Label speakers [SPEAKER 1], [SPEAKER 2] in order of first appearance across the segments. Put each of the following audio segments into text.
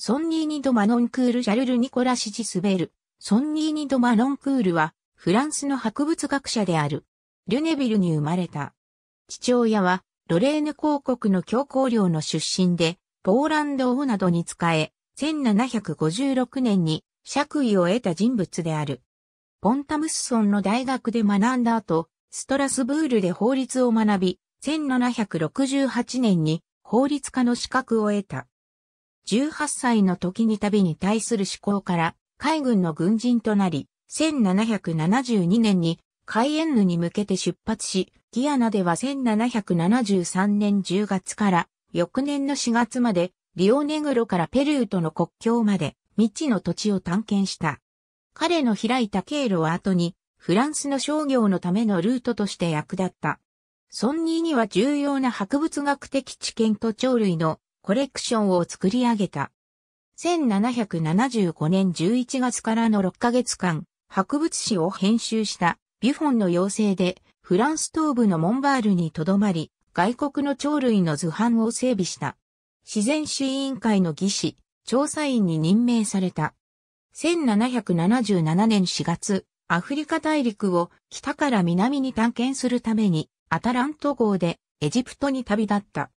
[SPEAKER 1] ソンニーニド・マノンクール・ジャルル・ニコラ・シジ・スベル。ソンニーニド・マノンクールは、フランスの博物学者である。リュネビルに生まれた。父親は、ロレーヌ公国の教皇領の出身で、ポーランド王などに仕え、1756年に爵位を得た人物である。ポンタムスソンの大学で学んだ後、ストラスブールで法律を学び、1768年に法律家の資格を得た。18歳の時に旅に対する思考から海軍の軍人となり、1772年にカイエンヌに向けて出発し、ギアナでは1773年10月から翌年の4月までリオネグロからペルーとの国境まで未知の土地を探検した。彼の開いた経路は後にフランスの商業のためのルートとして役立った。ソンニーには重要な博物学的知見と鳥類のコレクションを作り上げた。1775年11月からの6ヶ月間、博物誌を編集したビュフォンの要請で、フランス東部のモンバールにとどまり、外国の鳥類の図版を整備した。自然史委員会の技師、調査員に任命された。1777年4月、アフリカ大陸を北から南に探検するために、アタラント号でエジプトに旅立った。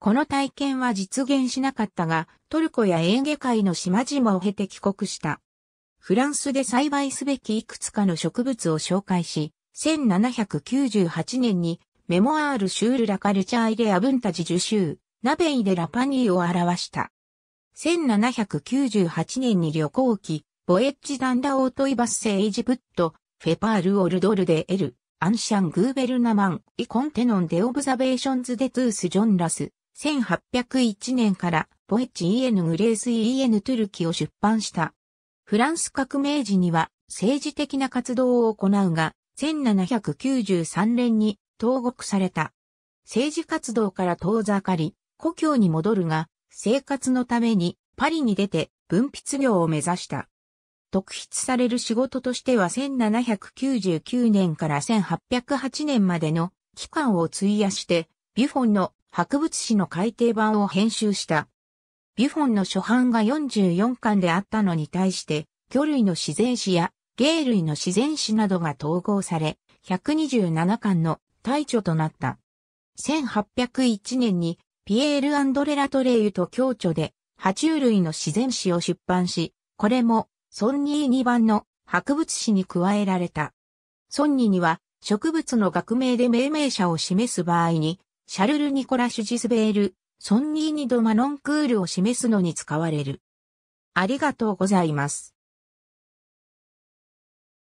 [SPEAKER 1] この体験は実現しなかったが、トルコやエーゲ海の島々を経て帰国した。フランスで栽培すべきいくつかの植物を紹介し、1798年にメモアール・シュール・ラ・カルチャー・イレ・アブンタジ・ジュシュー、ナベイ・デ・ラ・パニーを表した。1798年に旅行機、ボエッジ・ダンダ・オートイ・バッセ・エイジプット、フェパール・オルドル・デ・エル、アンシャン・グーベル・ナマン、イ・コンテノン・デ・オブザベーションズ・デ・トゥース・ジョン・ラス、1801年からポエッイエヌ・グレースイエヌ・トゥルキを出版した。フランス革命時には政治的な活動を行うが、1793年に投獄された。政治活動から遠ざかり、故郷に戻るが、生活のためにパリに出て文筆業を目指した。特筆される仕事としては1799年から1808年までの期間を費やして、ビュフォンの博物誌の改訂版を編集した。ビュフォンの初版が44巻であったのに対して、魚類の自然史や芸類の自然史などが統合され、127巻の大著となった。1801年にピエール・アンドレ・ラトレイユと共著で、爬虫類の自然史を出版し、これも、ソンニー2番の博物誌に加えられた。ソンニーには、植物の学名で命名者を示す場合に、シャルル・ニコラ・シュジスベール、ソンニーニド・マノンクールを示すのに使われる。ありがとうございます。